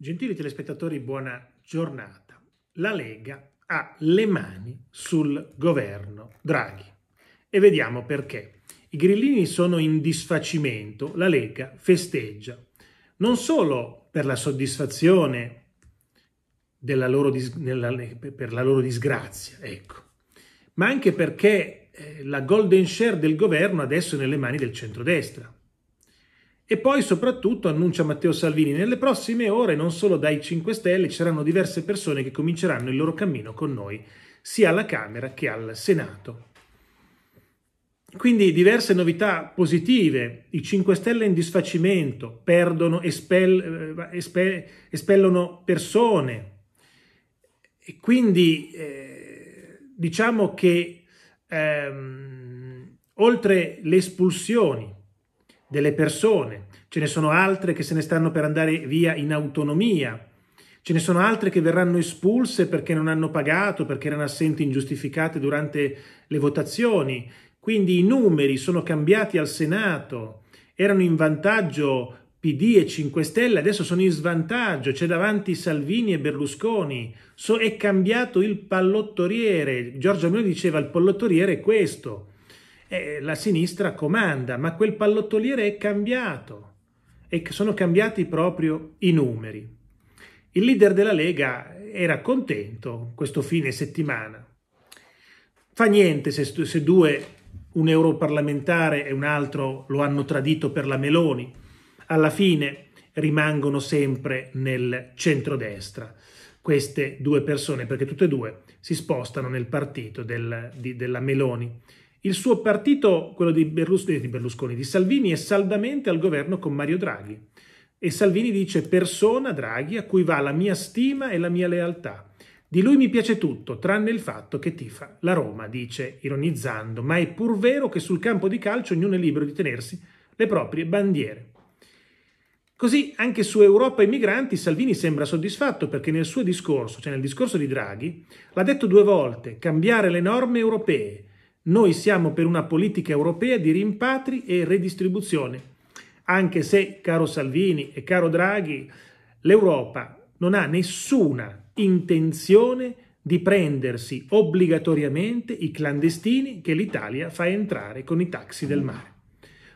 Gentili telespettatori, buona giornata. La Lega ha le mani sul governo Draghi e vediamo perché. I grillini sono in disfacimento, la Lega festeggia, non solo per la soddisfazione della loro, della, per la loro disgrazia, ecco, ma anche perché eh, la golden share del governo adesso è nelle mani del centrodestra e poi soprattutto, annuncia Matteo Salvini, nelle prossime ore non solo dai 5 Stelle ci saranno diverse persone che cominceranno il loro cammino con noi, sia alla Camera che al Senato. Quindi diverse novità positive, i 5 Stelle in disfacimento, perdono, espel, espel, eh, espellono persone. E quindi eh, diciamo che ehm, oltre le espulsioni delle persone ce ne sono altre che se ne stanno per andare via in autonomia, ce ne sono altre che verranno espulse perché non hanno pagato, perché erano assenti ingiustificate durante le votazioni. Quindi i numeri sono cambiati al Senato, erano in vantaggio PD e 5 Stelle, adesso sono in svantaggio, c'è davanti Salvini e Berlusconi, so, è cambiato il pallottoriere, Giorgio Meloni diceva il pallottoriere è questo, eh, la sinistra comanda, ma quel pallottoliere è cambiato e che sono cambiati proprio i numeri. Il leader della Lega era contento questo fine settimana. Fa niente se, se due, un europarlamentare e un altro lo hanno tradito per la Meloni. Alla fine rimangono sempre nel centrodestra queste due persone, perché tutte e due si spostano nel partito del, di, della Meloni. Il suo partito, quello di Berlusconi, eh, di, Berlusconi, di Salvini, è saldamente al governo con Mario Draghi. E Salvini dice persona Draghi a cui va la mia stima e la mia lealtà. Di lui mi piace tutto, tranne il fatto che tifa la Roma, dice ironizzando, ma è pur vero che sul campo di calcio ognuno è libero di tenersi le proprie bandiere. Così anche su Europa e migranti Salvini sembra soddisfatto perché nel suo discorso, cioè nel discorso di Draghi, l'ha detto due volte, cambiare le norme europee, noi siamo per una politica europea di rimpatri e redistribuzione, anche se, caro Salvini e caro Draghi, l'Europa non ha nessuna intenzione di prendersi obbligatoriamente i clandestini che l'Italia fa entrare con i taxi del mare.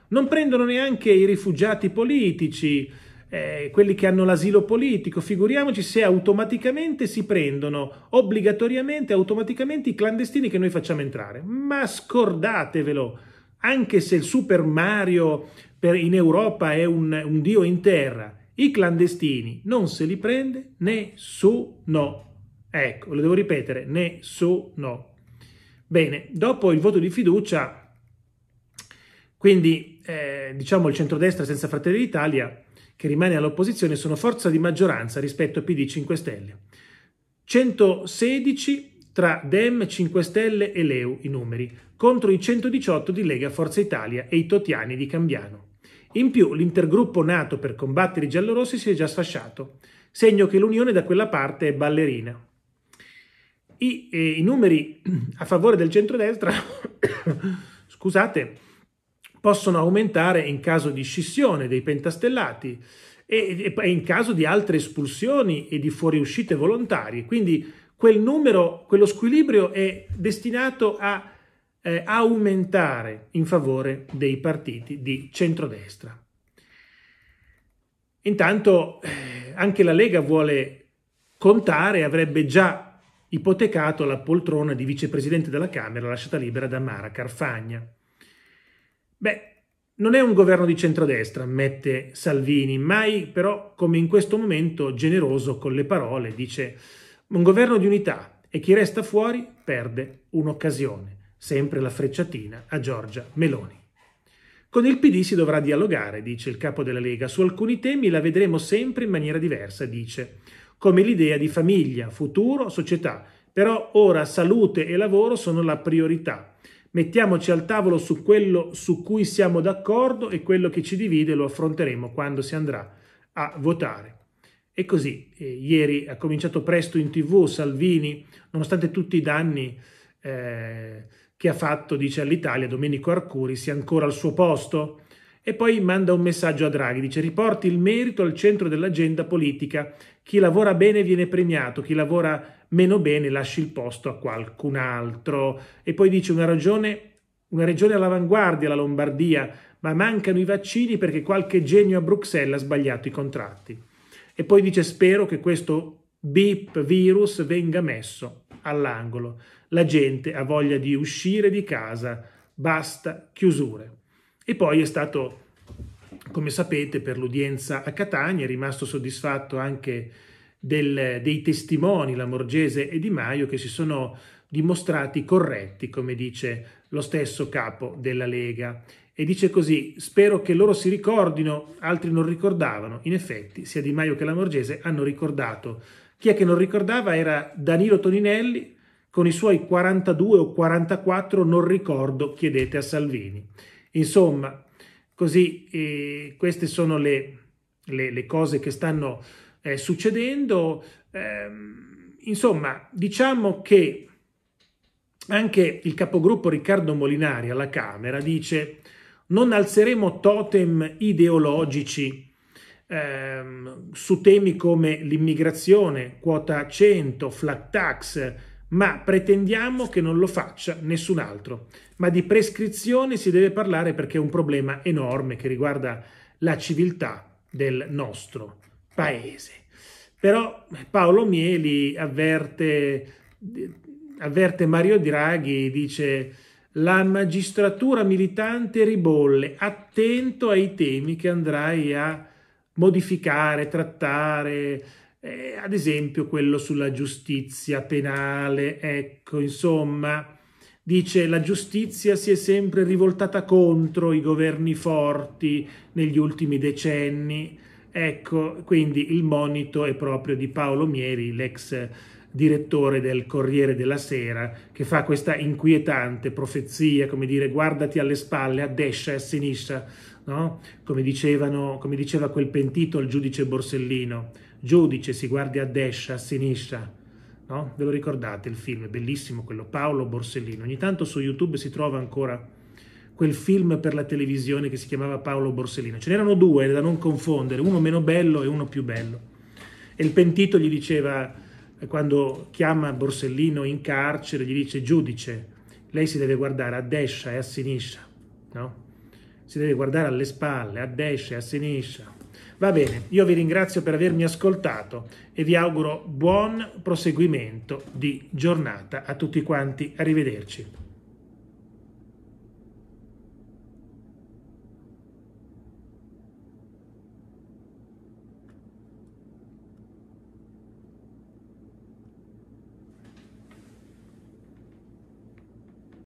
Non prendono neanche i rifugiati politici, eh, quelli che hanno l'asilo politico, figuriamoci se automaticamente si prendono obbligatoriamente, automaticamente i clandestini che noi facciamo entrare. Ma scordatevelo, anche se il Super Mario per, in Europa è un, un dio in terra, i clandestini non se li prende nessuno. Ecco, lo devo ripetere, nessuno. Bene, dopo il voto di fiducia, quindi eh, diciamo il centrodestra senza Fratelli d'Italia che rimane all'opposizione, sono forza di maggioranza rispetto a PD 5 Stelle. 116 tra Dem, 5 Stelle e Leu i numeri, contro i 118 di Lega Forza Italia e i Totiani di Cambiano. In più l'intergruppo nato per combattere i giallorossi si è già sfasciato, segno che l'unione da quella parte è ballerina. I, eh, i numeri a favore del centrodestra, scusate, possono aumentare in caso di scissione dei pentastellati e, e in caso di altre espulsioni e di fuoriuscite volontarie. Quindi quel numero, quello squilibrio è destinato a eh, aumentare in favore dei partiti di centrodestra. Intanto eh, anche la Lega vuole contare, avrebbe già ipotecato la poltrona di vicepresidente della Camera lasciata libera da Mara Carfagna. Beh, non è un governo di centrodestra, ammette Salvini, mai però come in questo momento generoso con le parole, dice un governo di unità e chi resta fuori perde un'occasione, sempre la frecciatina a Giorgia Meloni. Con il PD si dovrà dialogare, dice il capo della Lega, su alcuni temi la vedremo sempre in maniera diversa, dice, come l'idea di famiglia, futuro, società, però ora salute e lavoro sono la priorità Mettiamoci al tavolo su quello su cui siamo d'accordo e quello che ci divide lo affronteremo quando si andrà a votare. E così, eh, ieri ha cominciato presto in tv Salvini, nonostante tutti i danni eh, che ha fatto, dice all'Italia, Domenico Arcuri, sia ancora al suo posto? E poi manda un messaggio a Draghi, dice riporti il merito al centro dell'agenda politica, chi lavora bene viene premiato, chi lavora meno bene lasci il posto a qualcun altro. E poi dice una ragione una regione all'avanguardia, la Lombardia, ma mancano i vaccini perché qualche genio a Bruxelles ha sbagliato i contratti. E poi dice spero che questo beep virus venga messo all'angolo. La gente ha voglia di uscire di casa, basta chiusure. E poi è stato, come sapete, per l'udienza a Catania, è rimasto soddisfatto anche del, dei testimoni Lamorgese e Di Maio che si sono dimostrati corretti, come dice lo stesso capo della Lega. E dice così, spero che loro si ricordino, altri non ricordavano. In effetti, sia Di Maio che Lamorgese hanno ricordato. Chi è che non ricordava era Danilo Toninelli, con i suoi 42 o 44, non ricordo, chiedete a Salvini. Insomma, così eh, queste sono le, le, le, cose che stanno eh, succedendo. Ehm, insomma, diciamo che anche il capogruppo Riccardo Molinari alla Camera dice non alzeremo totem ideologici ehm, su temi come l'immigrazione, quota 100, flat tax, ma pretendiamo che non lo faccia nessun altro. Ma di prescrizione si deve parlare perché è un problema enorme che riguarda la civiltà del nostro paese. Però eh, Paolo Mieli avverte, avverte Mario Draghi, dice la magistratura militante ribolle, attento ai temi che andrai a modificare, trattare, eh, ad esempio quello sulla giustizia penale, ecco, insomma, dice la giustizia si è sempre rivoltata contro i governi forti negli ultimi decenni, Ecco, quindi il monito è proprio di Paolo Mieri, l'ex direttore del Corriere della Sera, che fa questa inquietante profezia, come dire, guardati alle spalle, a destra e a sinistra, no? come, dicevano, come diceva quel pentito al giudice Borsellino, giudice si guardi a destra, a sinistra, no? ve lo ricordate il film, è bellissimo quello, Paolo Borsellino, ogni tanto su YouTube si trova ancora quel film per la televisione che si chiamava Paolo Borsellino. Ce n'erano due da non confondere, uno meno bello e uno più bello. E il pentito gli diceva, eh, quando chiama Borsellino in carcere, gli dice giudice, lei si deve guardare a destra e a sinistra, no? Si deve guardare alle spalle, a destra e a sinistra. Va bene, io vi ringrazio per avermi ascoltato e vi auguro buon proseguimento di giornata a tutti quanti. Arrivederci.